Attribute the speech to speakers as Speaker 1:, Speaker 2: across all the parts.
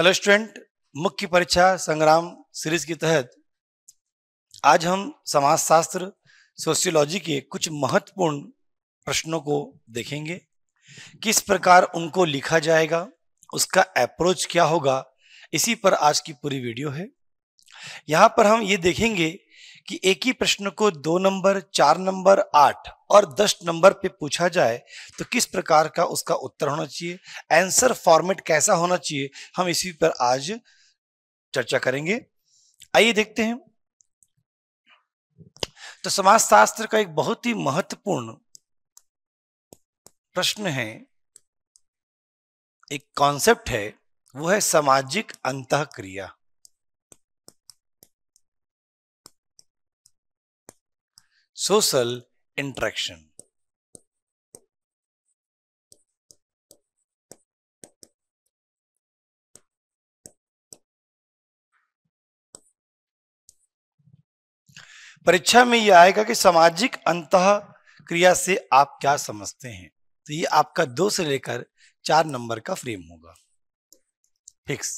Speaker 1: Hello student मुख्य परीक्षा संग्राम सीरीज के तहत आज हम समाजशास्त्र सोशियोलॉजी के कुछ महत्वपूर्ण प्रश्नों को देखेंगे किस प्रकार उनको लिखा जाएगा उसका अप्रोच क्या होगा इसी पर आज की पूरी वीडियो है यहाँ पर हम ये देखेंगे कि एक ही प्रश्न को दो नंबर चार नंबर आठ और दस नंबर पे पूछा जाए तो किस प्रकार का उसका उत्तर होना चाहिए आंसर फॉर्मेट कैसा होना चाहिए हम इसी पर आज चर्चा करेंगे आइए देखते हैं तो समाजशास्त्र का एक बहुत ही महत्वपूर्ण प्रश्न है एक कॉन्सेप्ट है वो है सामाजिक अंत क्रिया social interaction. परीक्षा में यह आएगा कि सामाजिक अंत क्रिया से आप क्या समझते हैं तो ये आपका दो से लेकर चार नंबर का फ्रेम होगा फिक्स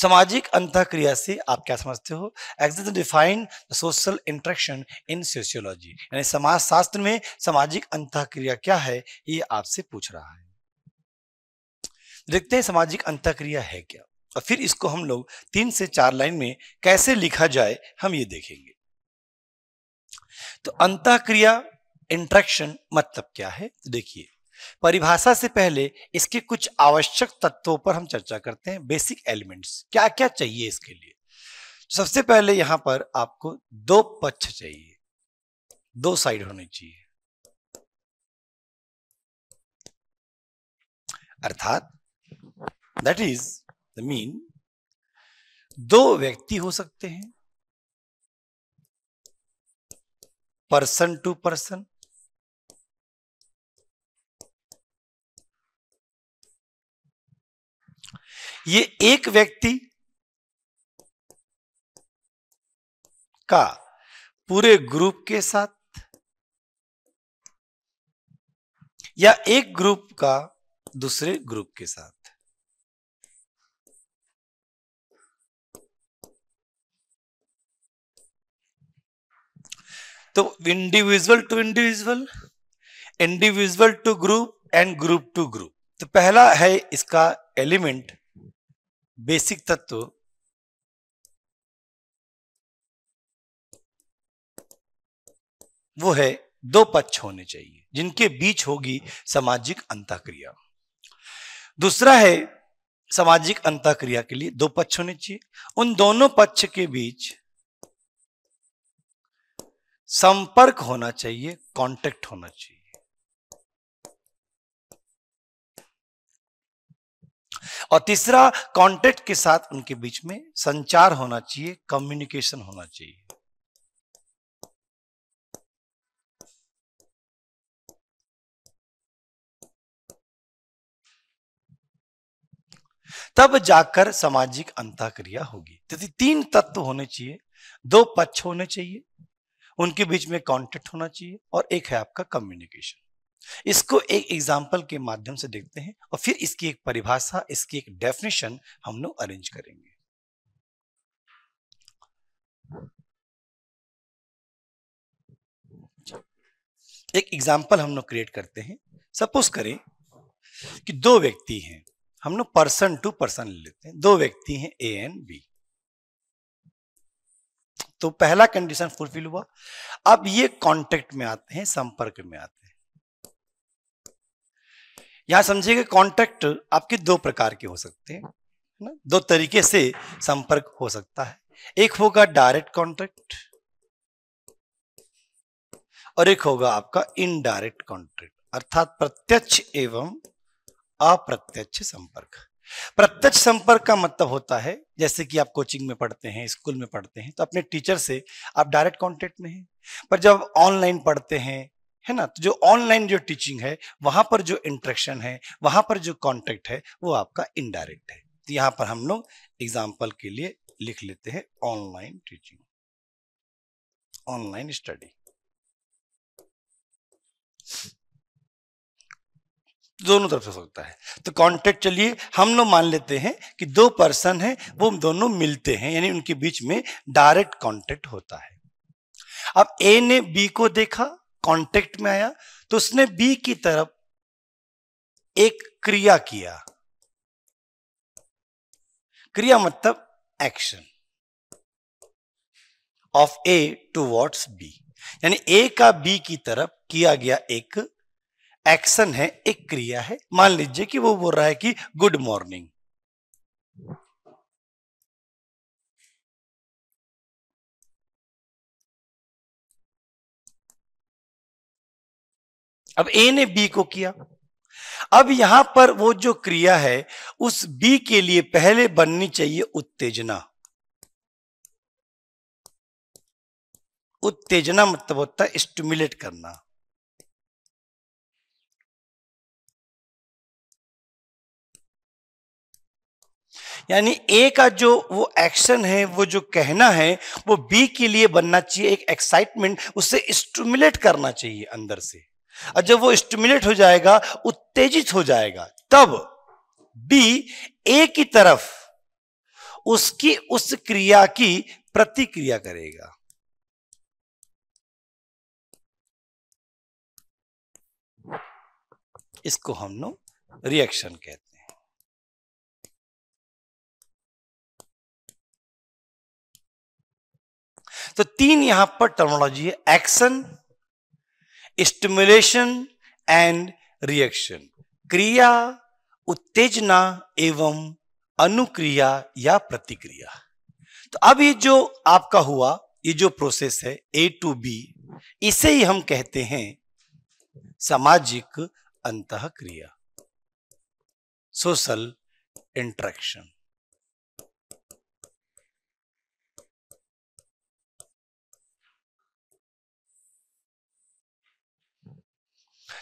Speaker 1: सामाजिक अंत क्रिया से आप क्या समझते हो exist define social interaction in sociology यानी समाज शास्त्र में सामाजिक अंत क्रिया क्या है ये आपसे पूछ रहा है देखते हैं सामाजिक अंत क्रिया है क्या और फिर इसको हम लोग तीन से चार लाइन में कैसे लिखा जाए हम ये देखेंगे तो अंत क्रिया इंट्रैक्शन मतलब क्या है देखिए परिभाषा से पहले इसके कुछ आवश्यक तत्वों पर हम चर्चा करते हैं बेसिक एलिमेंट्स क्या क्या चाहिए इसके लिए सबसे पहले यहां पर आपको दो पक्ष चाहिए
Speaker 2: दो साइड होने चाहिए
Speaker 1: अर्थात दैट इज द मीन दो व्यक्ति हो सकते हैं पर्सन
Speaker 2: टू पर्सन ये एक व्यक्ति का पूरे ग्रुप के साथ या एक ग्रुप का दूसरे ग्रुप के साथ
Speaker 1: तो individual to individual individual to group and group to group तो पहला है इसका एलिमेंट बेसिक तत्व वो है दो पक्ष होने चाहिए जिनके बीच होगी सामाजिक अंतःक्रिया दूसरा है सामाजिक अंतःक्रिया के लिए दो पक्ष होने चाहिए उन दोनों पक्ष के बीच संपर्क होना चाहिए कांटेक्ट होना चाहिए और तीसरा कॉन्टेक्ट के साथ उनके बीच में संचार होना चाहिए कम्युनिकेशन होना चाहिए तब जाकर सामाजिक अंतःक्रिया होगी तो तीन तत्व होने चाहिए दो पक्ष होने चाहिए उनके बीच में कांटेक्ट होना चाहिए और एक है आपका कम्युनिकेशन इसको एक एग्जाम्पल के माध्यम से देखते हैं और फिर इसकी एक परिभाषा इसकी एक डेफिनेशन हम लोग अरेंज करेंगे एक एग्जाम्पल हम लोग क्रिएट करते हैं सपोज करें कि दो व्यक्ति हैं हम लोग पर्सन टू पर्सन ले लेते हैं दो व्यक्ति हैं ए एंड बी तो पहला कंडीशन फुलफिल हुआ अब ये कांटेक्ट में आते हैं संपर्क में आते हैं यहां कि कॉन्ट्रैक्ट आपके दो प्रकार के हो सकते हैं ना दो तरीके से संपर्क हो सकता है एक होगा डायरेक्ट कॉन्ट्रैक्ट और एक होगा आपका इनडायरेक्ट कॉन्ट्रैक्ट अर्थात प्रत्यक्ष एवं अप्रत्यक्ष संपर्क प्रत्यक्ष संपर्क का मतलब होता है जैसे कि आप कोचिंग में पढ़ते हैं स्कूल में पढ़ते हैं तो अपने टीचर से आप डायरेक्ट कॉन्टेक्ट में हैं पर जब ऑनलाइन पढ़ते हैं है ना तो जो ऑनलाइन जो टीचिंग है वहां पर जो इंट्रेक्शन है वहां पर जो कॉन्टेक्ट है वो आपका इनडायरेक्ट है तो यहां पर हम लोग एग्जाम्पल के लिए लिख लेते हैं ऑनलाइन टीचिंग ऑनलाइन स्टडी दोनों तरफ से सकता है तो कांटेक्ट चलिए हम लोग मान लेते हैं कि दो पर्सन हैं वो दोनों मिलते हैं यानी उनके बीच में डायरेक्ट कांटेक्ट होता है अब ए ने बी को देखा कांटेक्ट में आया तो उसने बी की तरफ एक क्रिया किया क्रिया मतलब action of A towards B यानी ए का बी की तरफ किया गया एक एक्शन है एक क्रिया है मान लीजिए कि वो बोल रहा है कि गुड मॉर्निंग अब ए ने बी को किया अब यहां पर वो जो क्रिया है उस बी के लिए पहले बननी चाहिए उत्तेजना उत्तेजना मतलब होता है स्टिमुलेट करना यानी ए का जो वो एक्शन है वो जो कहना है वो बी के लिए बनना चाहिए एक एक्साइटमेंट उसे स्टिमुलेट करना चाहिए अंदर से और जब वो स्टिमुलेट हो जाएगा उत्तेजित हो जाएगा तब बी ए की तरफ उसकी उस
Speaker 2: क्रिया की प्रतिक्रिया करेगा इसको हम लोग रिएक्शन कहते हैं
Speaker 1: तो तीन यहां पर टर्मोलॉजी है एक्शन स्टिमुलेशन एंड रिएक्शन क्रिया उत्तेजना एवं अनुक्रिया या प्रतिक्रिया तो अब ये जो आपका हुआ ये जो प्रोसेस है ए टू बी इसे ही हम कहते हैं सामाजिक अंत क्रिया सोशल इंट्रैक्शन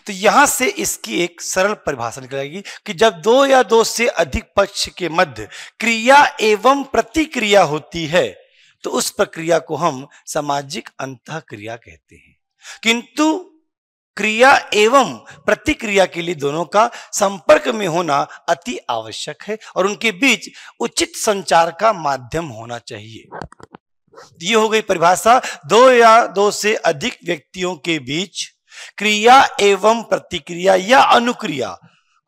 Speaker 1: तो यहां से इसकी एक सरल परिभाषा निकल कि जब दो या दो से अधिक पक्ष के मध्य क्रिया एवं प्रतिक्रिया होती है तो उस प्रक्रिया को हम सामाजिक अंत क्रिया कहते हैं किंतु क्रिया एवं प्रतिक्रिया के लिए दोनों का संपर्क में होना अति आवश्यक है और उनके बीच उचित संचार का माध्यम होना चाहिए ये हो गई परिभाषा दो या दो से अधिक व्यक्तियों के बीच क्रिया एवं प्रतिक्रिया या अनुक्रिया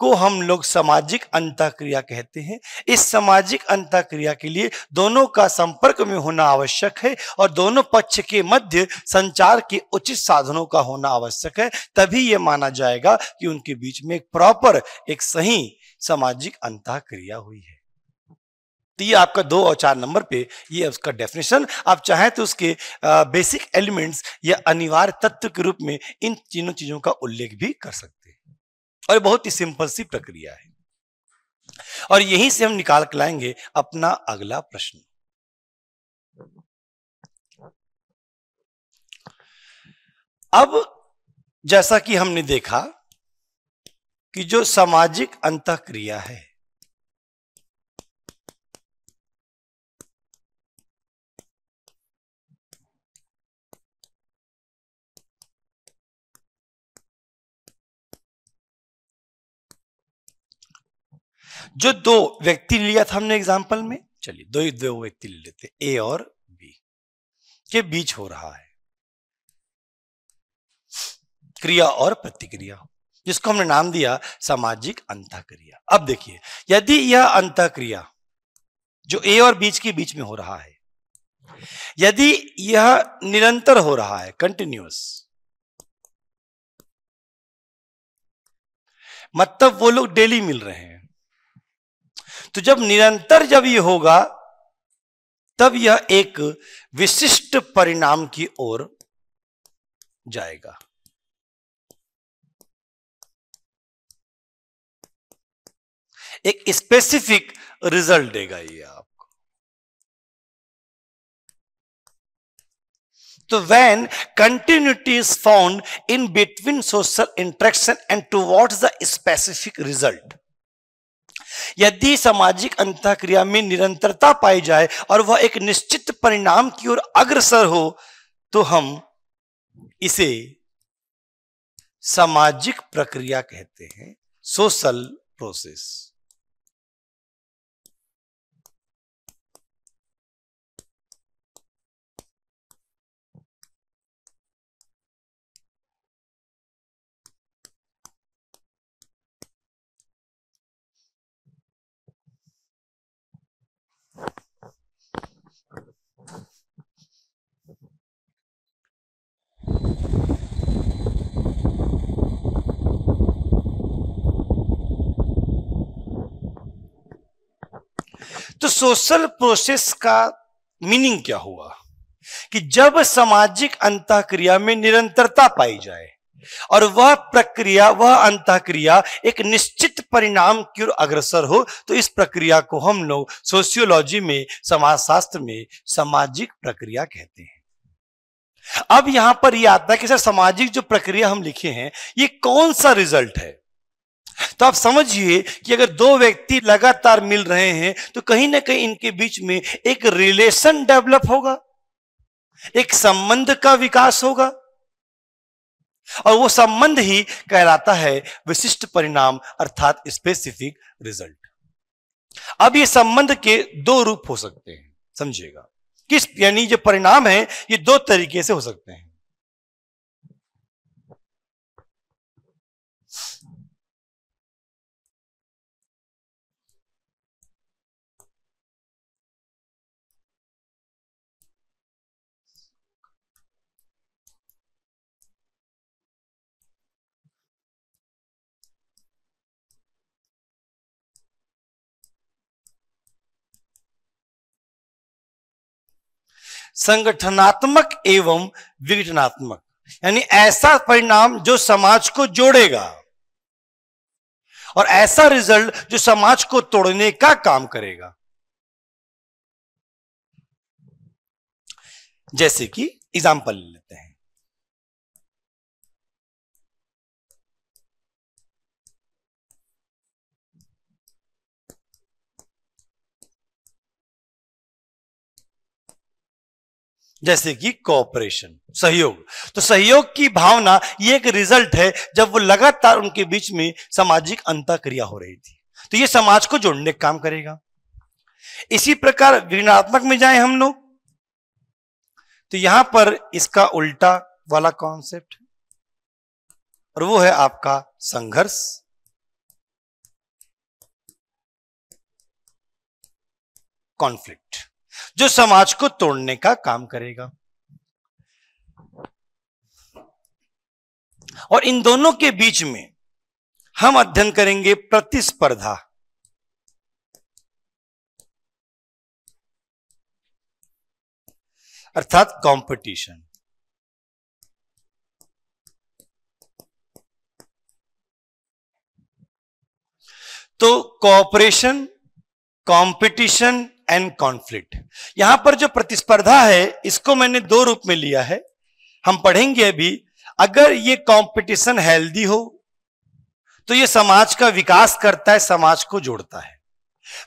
Speaker 1: को हम लोग सामाजिक क्रिया कहते हैं इस सामाजिक क्रिया के लिए दोनों का संपर्क में होना आवश्यक है और दोनों पक्ष के मध्य संचार के उचित साधनों का होना आवश्यक है तभी यह माना जाएगा कि उनके बीच में एक प्रॉपर एक सही सामाजिक क्रिया हुई है तो ये आपका दो और चार नंबर पे ये उसका डेफिनेशन आप चाहें तो उसके बेसिक एलिमेंट्स या अनिवार्य तत्व के रूप में इन तीनों चीजों का उल्लेख भी कर सकते हैं और बहुत ही सिंपल सी प्रक्रिया है और यहीं से हम निकाल के लाएंगे अपना अगला प्रश्न अब जैसा कि हमने देखा कि जो सामाजिक अंत क्रिया है जो दो व्यक्ति लिया था हमने एग्जाम्पल में चलिए दो ही दो व्यक्ति ले लेते ए और बी के बीच हो रहा है क्रिया और प्रतिक्रिया जिसको हमने नाम दिया सामाजिक अंत क्रिया अब देखिए यदि यह अंत क्रिया जो ए और बीच के बीच में हो रहा है यदि यह निरंतर हो रहा है कंटिन्यूस
Speaker 2: मतलब वो लोग डेली मिल रहे
Speaker 1: हैं तो जब निरंतर जब ये होगा तब यह एक विशिष्ट परिणाम की ओर जाएगा
Speaker 2: एक स्पेसिफिक रिजल्ट देगा ये आपको
Speaker 1: तो when continuity is found in between social interaction and टू वॉट द स्पेसिफिक रिजल्ट यदि सामाजिक अंतःक्रिया में निरंतरता पाई जाए और वह एक निश्चित परिणाम की ओर अग्रसर हो तो हम इसे सामाजिक प्रक्रिया कहते हैं सोशल प्रोसेस तो सोशल प्रोसेस का मीनिंग क्या हुआ कि जब सामाजिक अंत क्रिया में निरंतरता पाई जाए और वह प्रक्रिया वह अंत क्रिया एक निश्चित परिणाम की ओर अग्रसर हो तो इस प्रक्रिया को हम लोग सोशियोलॉजी में समाजशास्त्र में सामाजिक प्रक्रिया कहते हैं अब यहां पर यह आता है कि सर सामाजिक जो प्रक्रिया हम लिखे हैं ये कौन सा रिजल्ट है तो आप समझिए कि अगर दो व्यक्ति लगातार मिल रहे हैं तो कहीं ना कहीं इनके बीच में एक रिलेशन डेवलप होगा एक संबंध का विकास होगा और वो संबंध ही कहलाता है विशिष्ट परिणाम अर्थात स्पेसिफिक रिजल्ट अब ये संबंध के दो रूप हो सकते हैं समझिएगा किस यानी जो परिणाम है ये दो तरीके से हो सकते हैं संगठनात्मक एवं विघटनात्मक यानी ऐसा परिणाम जो समाज को जोड़ेगा और ऐसा रिजल्ट जो समाज को तोड़ने का काम करेगा
Speaker 2: जैसे कि एग्जाम्पल लेते हैं
Speaker 1: जैसे कि कोऑपरेशन सहयोग तो सहयोग की भावना ये एक रिजल्ट है जब वो लगातार उनके बीच में सामाजिक अंतक्रिया हो रही थी तो ये समाज को जोड़ने का काम करेगा इसी प्रकार ऋणात्मक में जाए हम लोग तो यहां पर इसका उल्टा वाला कॉन्सेप्ट और वो है आपका संघर्ष कॉन्फ्लिक्ट जो समाज को तोड़ने का काम करेगा और इन दोनों के बीच में हम अध्ययन करेंगे प्रतिस्पर्धा
Speaker 2: अर्थात कंपटीशन
Speaker 1: तो कॉपरेशन कंपटीशन एंड कॉन्फ्लिक्ट यहां पर जो प्रतिस्पर्धा है इसको मैंने दो रूप में लिया है हम पढ़ेंगे अभी अगर ये कंपटीशन हेल्दी हो तो ये समाज का विकास करता है समाज को जोड़ता है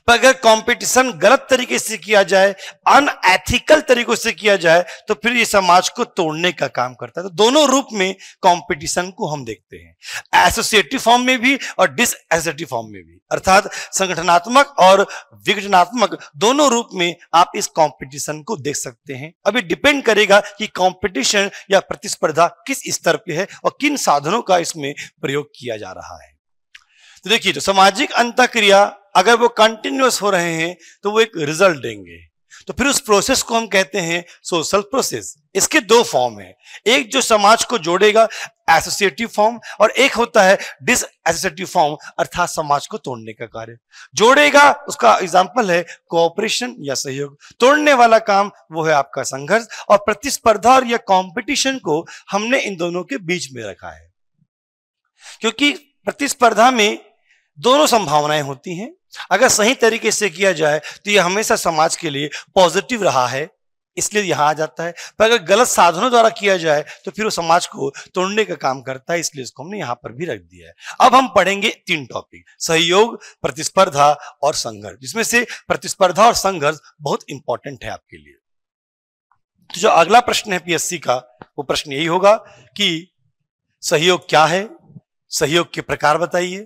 Speaker 1: पर अगर कंपटीशन गलत तरीके से किया जाए अनएथिकल तरीकों से किया जाए तो फिर ये समाज को तोड़ने का काम करता है तो दोनों रूप में कंपटीशन को हम देखते हैं एसोसिएटिव फॉर्म में भी और डिस एसोसिएटिव फॉर्म में भी अर्थात संगठनात्मक और विघटनात्मक दोनों रूप में आप इस कंपटीशन को देख सकते हैं अब डिपेंड करेगा कि कॉम्पिटिशन या प्रतिस्पर्धा किस स्तर पर है और किन साधनों का इसमें प्रयोग किया जा रहा है तो देखिए जो सामाजिक अंतक्रिया अगर वो कंटिन्यूस हो रहे हैं तो वो एक रिजल्ट देंगे तो फिर उस प्रोसेस को हम कहते हैं सोशल प्रोसेस इसके दो फॉर्म है एक जो समाज को जोड़ेगा एसोसिएटिव फॉर्म और एक होता है डिस एसोसिएटिव फॉर्म अर्थात समाज को तोड़ने का कार्य जोड़ेगा उसका एग्जाम्पल है कोऑपरेशन या सहयोग तोड़ने वाला काम वो है आपका संघर्ष और प्रतिस्पर्धा और या कॉम्पिटिशन को हमने इन दोनों के बीच में रखा है क्योंकि प्रतिस्पर्धा में दोनों संभावनाएं होती हैं अगर सही तरीके से किया जाए तो यह हमेशा समाज के लिए पॉजिटिव रहा है इसलिए यहां आ जाता है पर अगर गलत साधनों द्वारा किया जाए तो फिर वो समाज को तोड़ने का काम करता है इसलिए इसको हमने यहां पर भी रख दिया है अब हम पढ़ेंगे तीन टॉपिक सहयोग प्रतिस्पर्धा और संघर्ष जिसमें से प्रतिस्पर्धा और संघर्ष बहुत इंपॉर्टेंट है आपके लिए तो जो अगला प्रश्न है पीएससी का वो प्रश्न यही होगा कि सहयोग क्या है सहयोग के प्रकार बताइए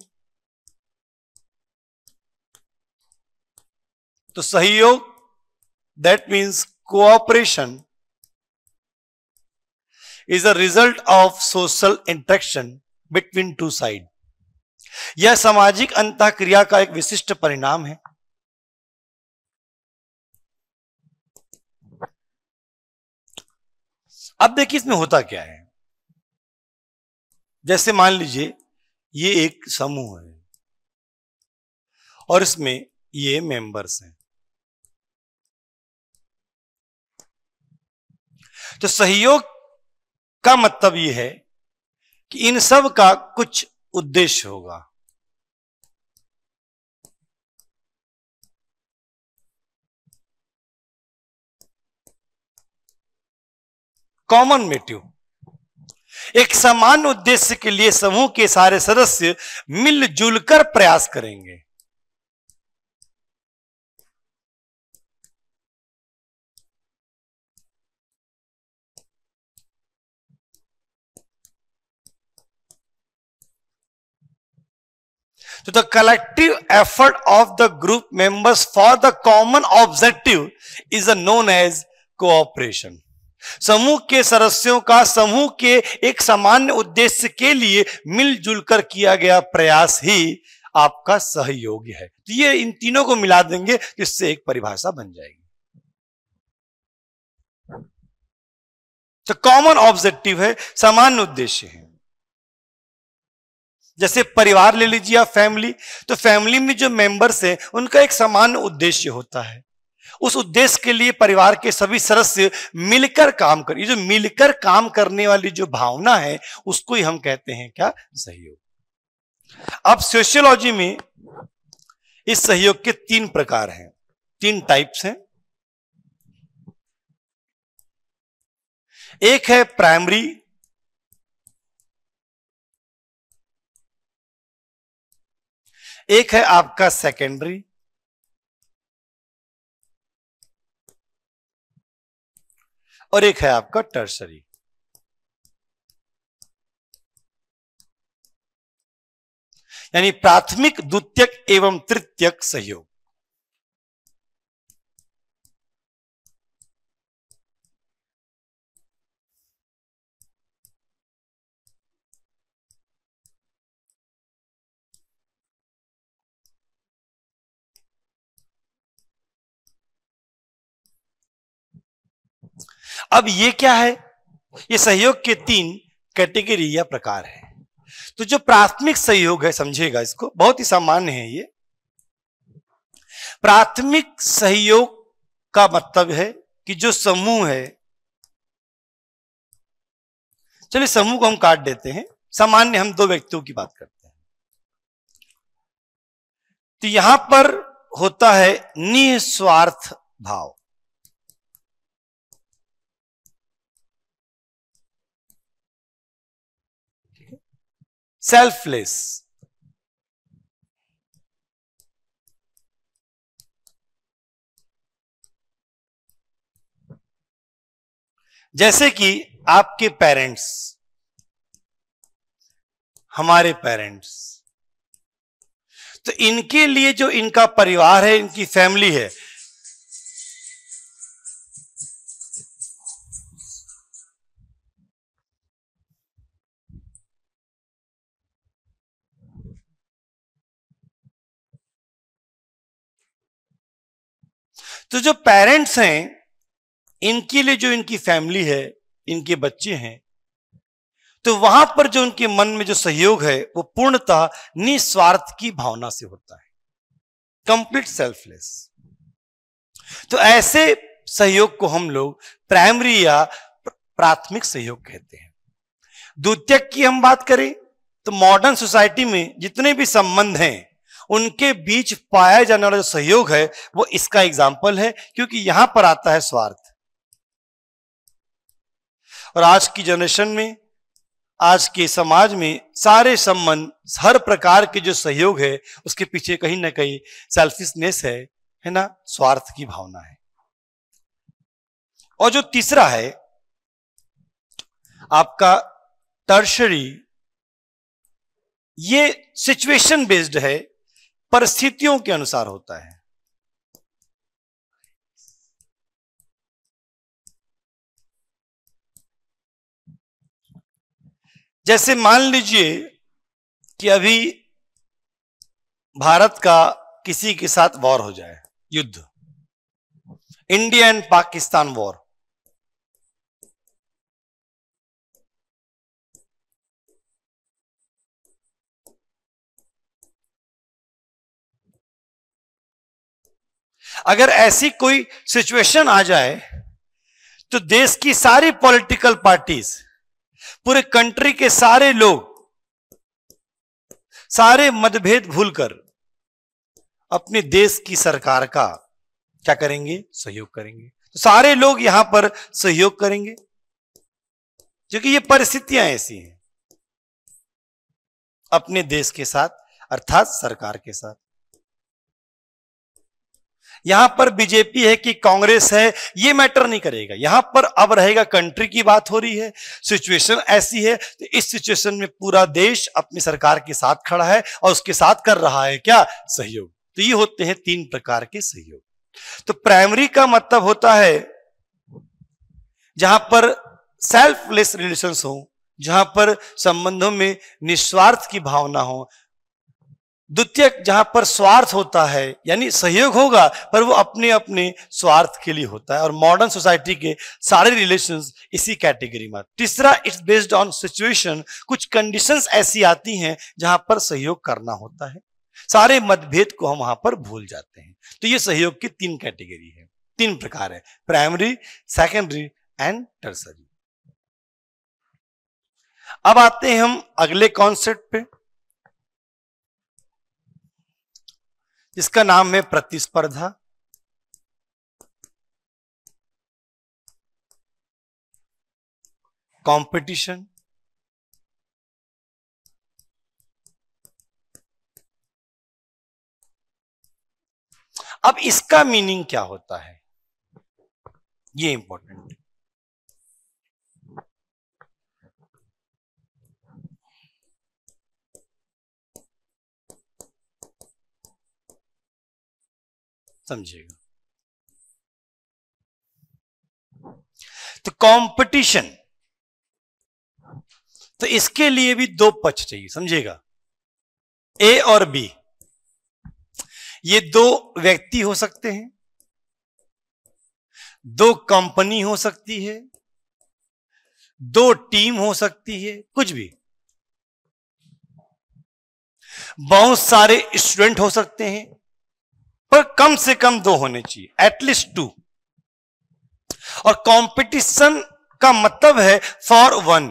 Speaker 1: तो सहयोग that means cooperation is a result of social interaction between two side यह सामाजिक अंत क्रिया का एक विशिष्ट परिणाम है
Speaker 2: अब देखिए इसमें होता क्या है जैसे मान लीजिए ये एक समूह है और इसमें ये मेंबर्स हैं
Speaker 1: तो सहयोग का मतलब यह है कि इन सब का कुछ उद्देश्य होगा कॉमन मेटिव एक समान उद्देश्य के लिए समूह के सारे सदस्य मिलजुल कर प्रयास करेंगे to the collective effort of the group members for the common objective is known as cooperation. समूह के सदस्यों का समूह के एक सामान्य उद्देश्य के लिए मिलजुल कर किया गया प्रयास ही आपका सहयोग है तो ये इन तीनों को मिला देंगे इससे एक परिभाषा बन जाएगी तो कॉमन ऑब्जेक्टिव है सामान्य उद्देश्य है जैसे परिवार ले लीजिए आप फैमिली तो फैमिली में जो मेंबर्स हैं उनका एक समान उद्देश्य होता है उस उद्देश्य के लिए परिवार के सभी सदस्य मिलकर काम कर ये जो मिलकर काम करने वाली जो भावना है उसको ही हम कहते हैं क्या सहयोग अब सोशियोलॉजी में इस सहयोग के तीन प्रकार हैं तीन टाइप्स हैं एक है प्राइमरी
Speaker 2: एक है आपका सेकेंडरी और एक है आपका टर्सरी यानी प्राथमिक द्वितीयक एवं तृतीयक सहयोग
Speaker 1: अब ये क्या है ये सहयोग के तीन कैटेगरी या प्रकार है तो जो प्राथमिक सहयोग है समझेगा इसको बहुत ही सामान्य है ये प्राथमिक सहयोग का मतलब है कि
Speaker 2: जो समूह है चलिए समूह को हम काट देते
Speaker 1: हैं सामान्य हम दो व्यक्तियों की बात करते हैं तो यहां पर होता है निस्वार्थ भाव
Speaker 2: selfless.
Speaker 1: जैसे कि आपके पेरेंट्स हमारे पेरेंट्स तो इनके लिए जो इनका परिवार है इनकी फैमिली है
Speaker 2: तो जो पेरेंट्स हैं
Speaker 1: इनके लिए जो इनकी फैमिली है इनके बच्चे हैं तो वहां पर जो उनके मन में जो सहयोग है वो पूर्णतः निस्वार्थ की भावना से होता है कंप्लीट सेल्फलेस तो ऐसे सहयोग को हम लोग प्राइमरी या प्राथमिक सहयोग कहते हैं द्वितीय की हम बात करें तो मॉडर्न सोसाइटी में जितने भी संबंध हैं उनके बीच पाया जाने वाला जो सहयोग है वो इसका एग्जाम्पल है क्योंकि यहां पर आता है स्वार्थ और आज की जनरेशन में आज के समाज में सारे संबंध हर प्रकार के जो सहयोग है उसके पीछे कहीं ना कहीं सेल्फिशनेस है है ना स्वार्थ की भावना है और जो तीसरा है आपका टर्शरी ये सिचुएशन बेस्ड है परिस्थितियों
Speaker 2: के अनुसार होता है
Speaker 1: जैसे मान लीजिए कि अभी भारत का किसी के साथ वॉर हो जाए युद्ध इंडिया एंड पाकिस्तान वॉर अगर ऐसी कोई सिचुएशन आ जाए तो देश की सारी पॉलिटिकल पार्टीज पूरे कंट्री के सारे लोग सारे मतभेद भूलकर अपने देश की सरकार का क्या करेंगे सहयोग करेंगे तो सारे लोग यहां पर सहयोग करेंगे क्योंकि ये परिस्थितियां ऐसी हैं अपने देश के साथ अर्थात सरकार के साथ यहां पर बीजेपी है कि कांग्रेस है ये मैटर नहीं करेगा यहां पर अब रहेगा कंट्री की बात हो रही है सिचुएशन ऐसी है तो इस सिचुएशन में पूरा देश अपनी सरकार के साथ खड़ा है और उसके साथ कर रहा है क्या सहयोग तो ये होते हैं तीन प्रकार के सहयोग तो प्राइमरी का मतलब होता है जहां पर सेल्फलेस रिलेशन हो जहां पर संबंधों में निस्वार्थ की भावना हो द्वितीय जहां पर स्वार्थ होता है यानी सहयोग होगा पर वो अपने अपने स्वार्थ के लिए होता है और मॉडर्न सोसाइटी के सारे रिलेशंस इसी कैटेगरी में तीसरा इट्स बेस्ड ऑन सिचुएशन कुछ कंडीशंस ऐसी आती हैं जहां पर सहयोग करना होता है सारे मतभेद को हम वहां पर भूल जाते हैं तो ये सहयोग की तीन कैटेगरी है तीन प्रकार है प्राइमरी सेकेंडरी एंड टर्सरी अब आते हैं हम अगले कॉन्सेप्ट पे इसका नाम है प्रतिस्पर्धा
Speaker 2: कंपटीशन अब इसका मीनिंग क्या होता है ये इंपॉर्टेंट है समझेगा
Speaker 1: तो कंपटीशन तो इसके लिए भी दो पक्ष चाहिए समझेगा ए और बी ये दो व्यक्ति हो सकते हैं दो कंपनी हो सकती है दो टीम हो सकती है कुछ भी बहुत सारे स्टूडेंट हो सकते हैं पर कम से कम दो होने चाहिए एटलीस्ट टू और कंपटीशन का मतलब है फॉर वन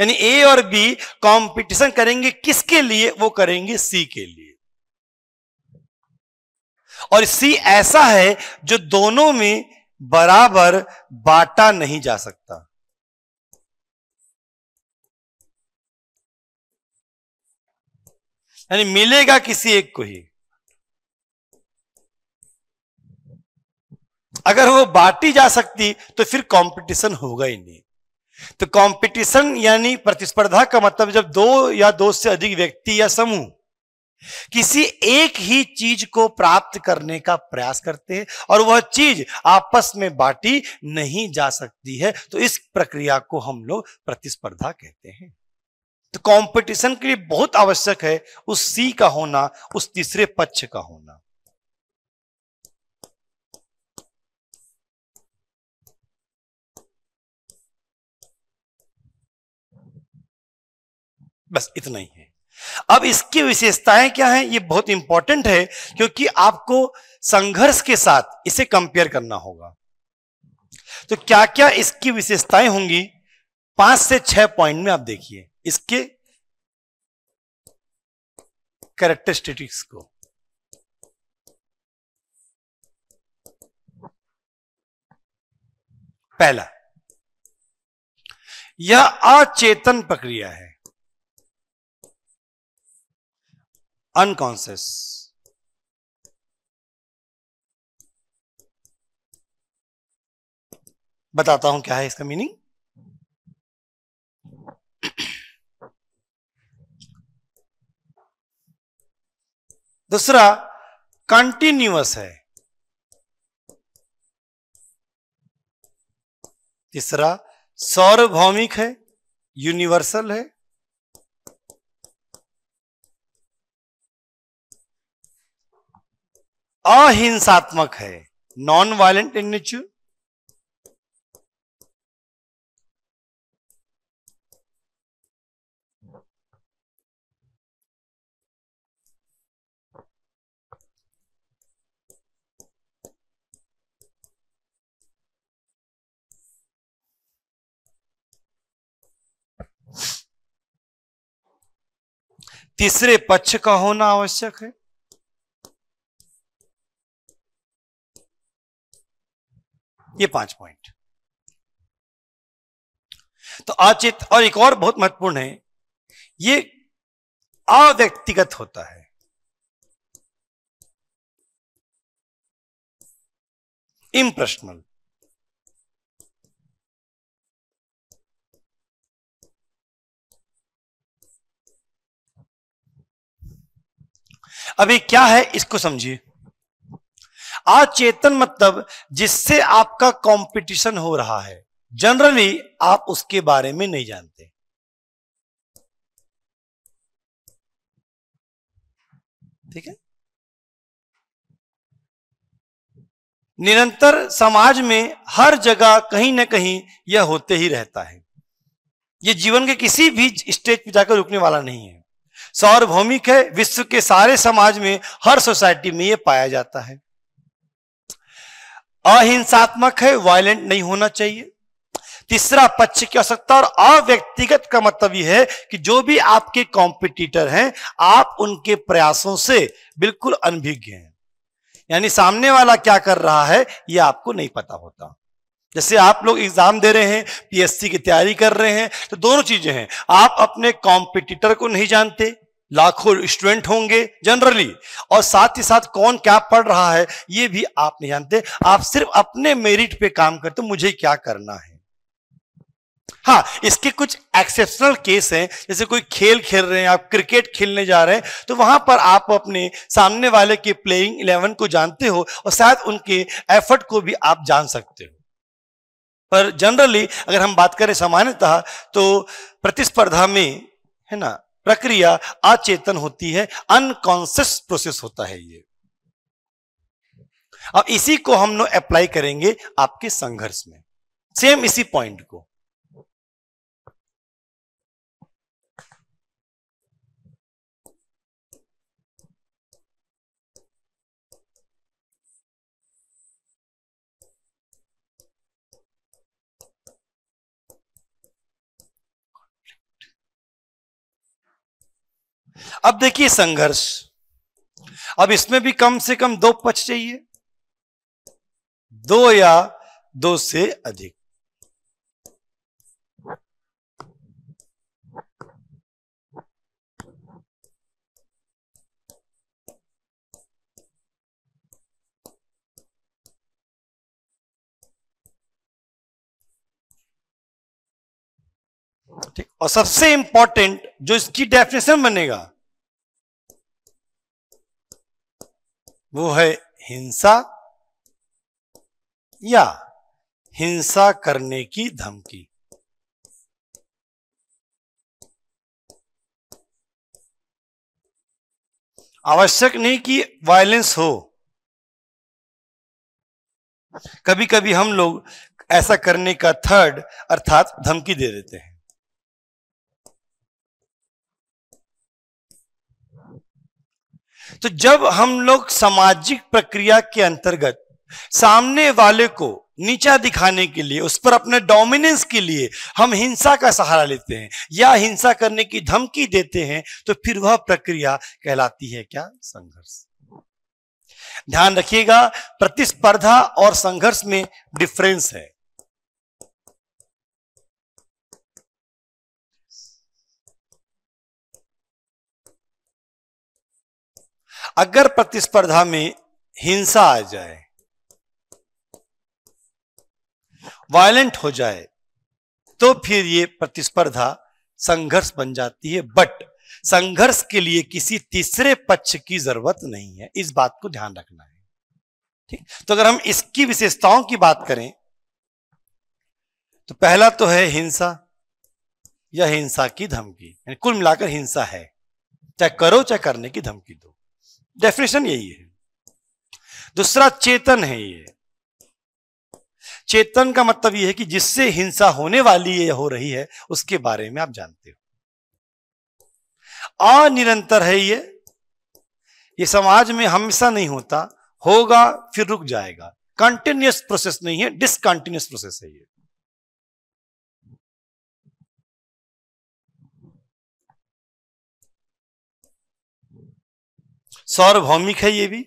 Speaker 1: यानी ए और बी कंपटीशन करेंगे किसके लिए वो करेंगे सी के लिए और सी ऐसा है जो दोनों में बराबर बांटा नहीं जा सकता यानी मिलेगा किसी एक को ही अगर वो बांटी जा सकती तो फिर कंपटीशन होगा ही नहीं तो कंपटीशन यानी प्रतिस्पर्धा का मतलब जब दो या दो से अधिक व्यक्ति या समूह किसी एक ही चीज को प्राप्त करने का प्रयास करते हैं और वह चीज आपस में बांटी नहीं जा सकती है तो इस प्रक्रिया को हम लोग प्रतिस्पर्धा कहते हैं तो कंपटीशन के लिए बहुत आवश्यक है उस सी का होना उस तीसरे पक्ष का होना
Speaker 2: बस इतना ही है
Speaker 1: अब इसकी विशेषताएं क्या हैं ये बहुत इंपॉर्टेंट है क्योंकि आपको संघर्ष के साथ इसे कंपेयर करना होगा तो क्या क्या इसकी विशेषताएं होंगी पांच से छह पॉइंट में आप देखिए इसके कैरेक्टरिस्टिक्स को
Speaker 2: पहला यह अचेतन प्रक्रिया है अनकॉन्सियस बताता हूं क्या है इसका मीनिंग दूसरा कंटिन्यूस
Speaker 1: है तीसरा सार्वभौमिक है यूनिवर्सल है
Speaker 2: अहिंसात्मक है नॉन वायलेंट इन नेचर तीसरे पक्ष का होना आवश्यक है ये पांच पॉइंट तो आचित और एक और बहुत महत्वपूर्ण है ये अव्यक्तिगत होता है इम्प्रेशनल
Speaker 1: अभी क्या है इसको समझिए अचेतन मतलब जिससे आपका कंपटीशन हो रहा है जनरली आप उसके बारे में नहीं जानते ठीक है निरंतर समाज में हर जगह कहीं ना कहीं यह होते ही रहता है यह जीवन के किसी भी स्टेज पर जाकर रुकने वाला नहीं है सार्वभौमिक है विश्व के सारे समाज में हर सोसाइटी में ये पाया जाता है अहिंसात्मक है वायलेंट नहीं होना चाहिए तीसरा पक्ष की आवश्यकता और अव्यक्तिगत का मतलब यह है कि जो भी आपके कॉम्पिटिटर हैं आप उनके प्रयासों से बिल्कुल अनभिज्ञ हैं यानी सामने वाला क्या कर रहा है यह आपको नहीं पता होता जैसे आप लोग एग्जाम दे रहे हैं पीएससी की तैयारी कर रहे हैं तो दोनों चीजें हैं आप अपने कॉम्पिटिटर को नहीं जानते लाखों स्टूडेंट होंगे जनरली और साथ ही साथ कौन क्या पढ़ रहा है ये भी आप नहीं जानते आप सिर्फ अपने मेरिट पे काम करते तो मुझे क्या करना है हाँ इसके कुछ एक्सेप्शनल केस हैं जैसे कोई खेल खेल रहे हैं आप क्रिकेट खेलने जा रहे हैं तो वहां पर आप अपने सामने वाले के प्लेइंग इलेवन को जानते हो और शायद उनके एफर्ट को भी आप जान सकते हो पर जनरली अगर हम बात करें सामान्यतः तो प्रतिस्पर्धा में है ना प्रक्रिया अचेतन होती है अनकॉन्सियस प्रोसेस होता है ये अब इसी को हम लोग अप्लाई करेंगे आपके संघर्ष में सेम इसी पॉइंट को अब देखिए संघर्ष अब इसमें भी कम से कम दो पक्ष चाहिए दो या दो से अधिक
Speaker 2: ठीक और सबसे इंपॉर्टेंट जो इसकी डेफिनेशन बनेगा
Speaker 1: वो है हिंसा या हिंसा करने की
Speaker 2: धमकी आवश्यक नहीं कि वायलेंस हो कभी कभी हम लोग ऐसा करने का थर्ड अर्थात धमकी दे देते हैं
Speaker 1: तो जब हम लोग सामाजिक प्रक्रिया के अंतर्गत सामने वाले को नीचा दिखाने के लिए उस पर अपने डोमिनेंस के लिए हम हिंसा का सहारा लेते हैं या हिंसा करने की धमकी देते हैं तो फिर वह प्रक्रिया कहलाती है क्या संघर्ष ध्यान रखिएगा प्रतिस्पर्धा और संघर्ष में डिफरेंस है
Speaker 2: अगर प्रतिस्पर्धा में हिंसा आ
Speaker 1: जाए वायलेंट हो जाए तो फिर ये प्रतिस्पर्धा संघर्ष बन जाती है बट संघर्ष के लिए किसी तीसरे पक्ष की जरूरत नहीं है इस बात को ध्यान रखना है ठीक तो अगर हम इसकी विशेषताओं की बात करें तो पहला तो है हिंसा या हिंसा की धमकी यानी कुल मिलाकर हिंसा है चाहे करो चाहे करने की धमकी दो डेफिनेशन यही है दूसरा चेतन है ये चेतन का मतलब यह है कि जिससे हिंसा होने वाली है हो रही है उसके बारे में आप जानते हो अनिरंतर है ये ये समाज में हमेशा नहीं होता होगा फिर रुक जाएगा कंटिन्यूस प्रोसेस नहीं है डिसकंटिन्यूस प्रोसेस है ये
Speaker 2: सार्वभौमिक है ये भी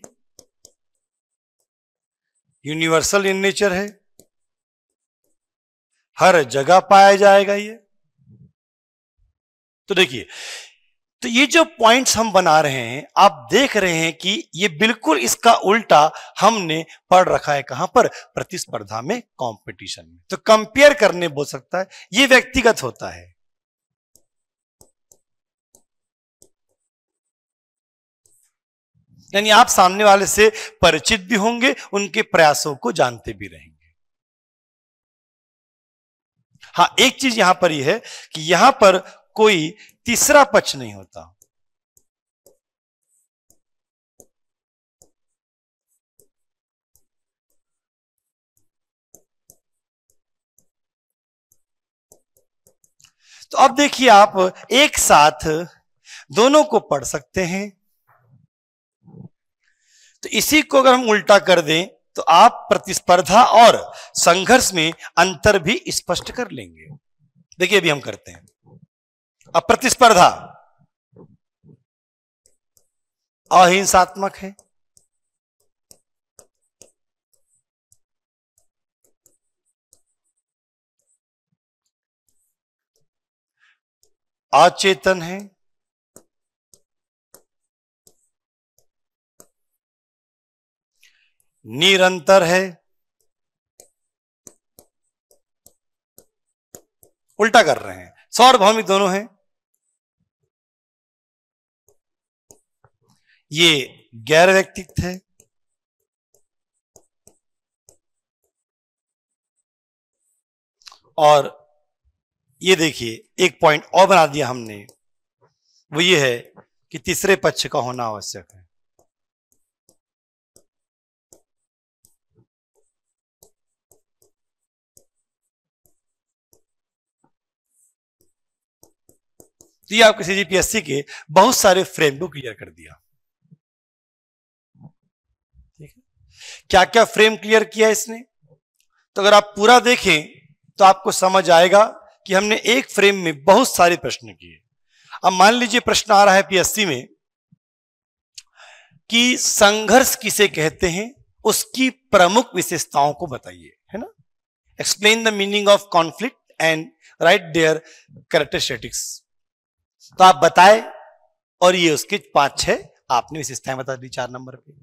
Speaker 1: यूनिवर्सल इन नेचर है हर जगह पाया जाएगा ये तो देखिए तो ये जो पॉइंट्स हम बना रहे हैं आप देख रहे हैं कि ये बिल्कुल इसका उल्टा हमने पढ़ रखा है कहां पर प्रतिस्पर्धा में कंपटीशन में तो कंपेयर करने बोल सकता है ये व्यक्तिगत होता है
Speaker 2: यानी आप सामने वाले से परिचित भी
Speaker 1: होंगे उनके प्रयासों को जानते भी रहेंगे हाँ एक चीज यहां पर यह है कि यहां पर कोई तीसरा पक्ष नहीं होता तो अब देखिए आप एक साथ दोनों को पढ़ सकते हैं तो इसी को अगर हम उल्टा कर दें तो आप प्रतिस्पर्धा और संघर्ष में अंतर भी स्पष्ट कर लेंगे देखिए अभी हम करते हैं अब प्रतिस्पर्धा
Speaker 2: अहिंसात्मक है अचेतन है निरंतर है उल्टा कर रहे हैं सार्वभौमिक दोनों हैं ये गैर व्यक्तित्व है और
Speaker 1: ये देखिए एक पॉइंट और बना दिया हमने वो ये है कि तीसरे पक्ष का होना आवश्यक है
Speaker 2: तो ये आपके सीजीपीएससी के बहुत
Speaker 1: सारे फ्रेम को क्लियर कर दिया ठीक है क्या क्या फ्रेम क्लियर किया इसने तो अगर आप पूरा देखें तो आपको समझ आएगा कि हमने एक फ्रेम में बहुत सारे प्रश्न किए अब मान लीजिए प्रश्न आ रहा है पीएससी में कि संघर्ष किसे कहते हैं उसकी प्रमुख विशेषताओं को बताइए है ना explain the meaning of conflict and write their characteristics तो आप बताए और ये उसके पांच छह आपने विशेषताएं बता दी चार नंबर पे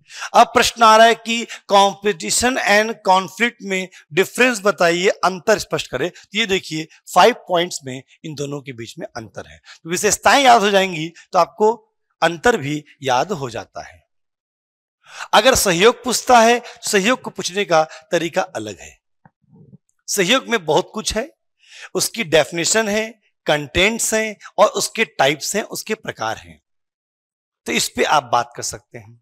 Speaker 1: अब प्रश्न आ रहा है कि कंपटीशन एंड कॉन्फ्लिक्ट में डिफरेंस बताइए अंतर स्पष्ट करें तो ये देखिए फाइव पॉइंट्स में इन दोनों के बीच में अंतर है तो विशेषताएं याद हो जाएंगी तो आपको अंतर भी याद हो जाता है अगर सहयोग पूछता है सहयोग को पूछने का तरीका अलग है सहयोग में बहुत कुछ है उसकी डेफिनेशन है कंटेंट्स हैं और उसके टाइप्स हैं उसके प्रकार हैं तो इस पे आप बात कर सकते हैं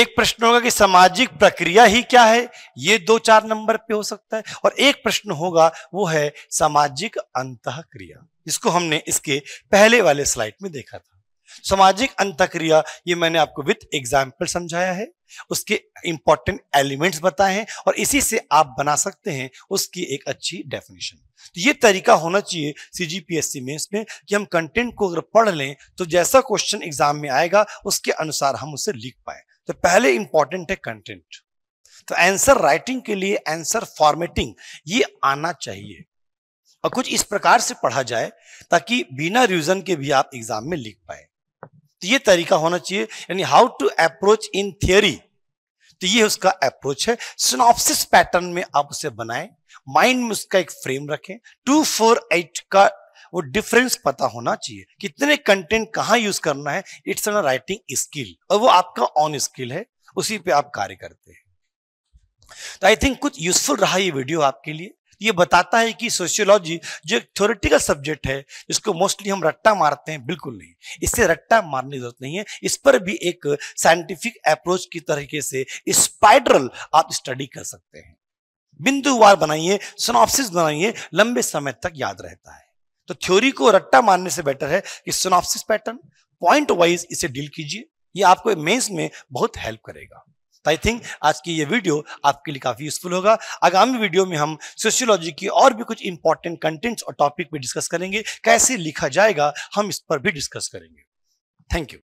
Speaker 1: एक प्रश्न होगा कि सामाजिक प्रक्रिया ही क्या है ये दो चार नंबर पे हो सकता है और एक प्रश्न होगा वो है सामाजिक अंत क्रिया इसको हमने इसके पहले वाले स्लाइड में देखा था सामाजिक अंतक्रिया ये मैंने आपको विथ एग्जाम्पल समझाया है उसके इंपॉर्टेंट एलिमेंट्स बताए हैं और इसी से आप बना सकते हैं उसकी एक अच्छी डेफिनेशन तो ये तरीका होना चाहिए सी जी पी एस सी में इसमें कि हम कंटेंट को अगर पढ़ लें तो जैसा क्वेश्चन एग्जाम में आएगा उसके अनुसार हम उसे लिख पाए तो पहले इंपॉर्टेंट है कंटेंट तो आंसर राइटिंग के लिए आंसर फॉर्मेटिंग ये आना चाहिए और कुछ इस प्रकार से पढ़ा जाए ताकि बिना रिविजन के भी आप एग्जाम में लिख पाए तो ये तरीका होना चाहिए यानी how to approach in theory तो ये उसका अप्रोच है सिनॉप्सिस पैटर्न में आप उसे बनाएं माइंड में उसका एक फ्रेम रखें टू फोर एट का वो डिफरेंस पता होना चाहिए कितने कंटेंट कहाँ यूज करना है इट्स एन राइटिंग स्किल और वो आपका ऑन स्किल है उसी पे आप कार्य करते हैं तो आई थिंक कुछ यूजफुल रहा ये वीडियो आपके लिए ये बताता है कि सोशियोलॉजी जो एक थोरिटिकल सब्जेक्ट है जिसको मोस्टली हम रट्टा मारते हैं बिल्कुल नहीं इससे रट्टा मारने की जरूरत नहीं है इस पर भी एक साइंटिफिक अप्रोच की तरीके से स्पाइडरल आप स्टडी कर सकते हैं बिंदुवार बनाइए सोनाप्सिस बनाइए लंबे समय तक याद रहता है तो थ्योरी को रट्टा मारने से बेटर है कि सोनाप्सिस पैटर्न पॉइंट वाइज इसे डील कीजिए ये आपको मेंस में बहुत हेल्प करेगा तो आई थिंक आज की ये वीडियो आपके लिए काफ़ी यूजफुल होगा आगामी वीडियो में हम सोशियोलॉजी की और भी कुछ इंपॉर्टेंट कंटेंट्स और टॉपिक भी डिस्कस करेंगे कैसे लिखा जाएगा हम इस पर भी डिस्कस करेंगे
Speaker 2: थैंक यू